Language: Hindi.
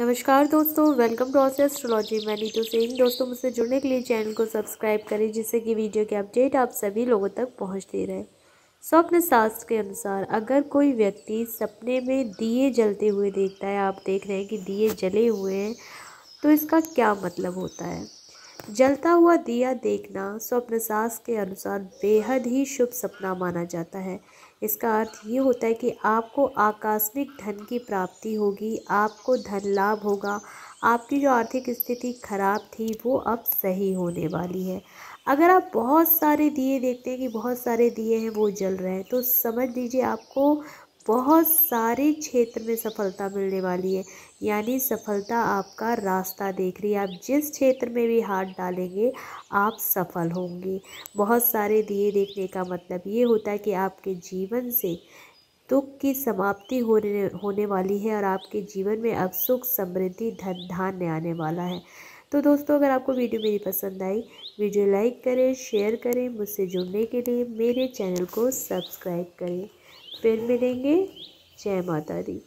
नमस्कार दोस्तों वेलकम टू ऑस एस्ट्रोलॉजी मैं नीतू सिंह दोस्तों मुझसे जुड़ने के लिए चैनल को सब्सक्राइब करें जिससे कि वीडियो के अपडेट आप सभी लोगों तक पहुंचते रहे स्वप्न शास्त्र के अनुसार अगर कोई व्यक्ति सपने में दिए जलते हुए देखता है आप देख रहे हैं कि दिए जले हुए हैं तो इसका क्या मतलब होता है जलता हुआ दिया देखना स्वप्न सास के अनुसार बेहद ही शुभ सपना माना जाता है इसका अर्थ ये होता है कि आपको आकस्मिक धन की प्राप्ति होगी आपको धन लाभ होगा आपकी जो आर्थिक स्थिति खराब थी वो अब सही होने वाली है अगर आप बहुत सारे दिए देखते हैं कि बहुत सारे दिए हैं वो जल रहे हैं तो समझ लीजिए आपको बहुत सारे क्षेत्र में सफलता मिलने वाली है यानी सफलता आपका रास्ता देख रही है आप जिस क्षेत्र में भी हाथ डालेंगे आप सफल होंगे बहुत सारे दिए देखने का मतलब ये होता है कि आपके जीवन से दुख की समाप्ति होने होने वाली है और आपके जीवन में अब सुख समृद्धि धन धान्य आने वाला है तो दोस्तों अगर आपको वीडियो मेरी पसंद आई वीडियो लाइक करें शेयर करें मुझसे जुड़ने के लिए मेरे चैनल को सब्सक्राइब करें फिर मिलेंगे जय माता दी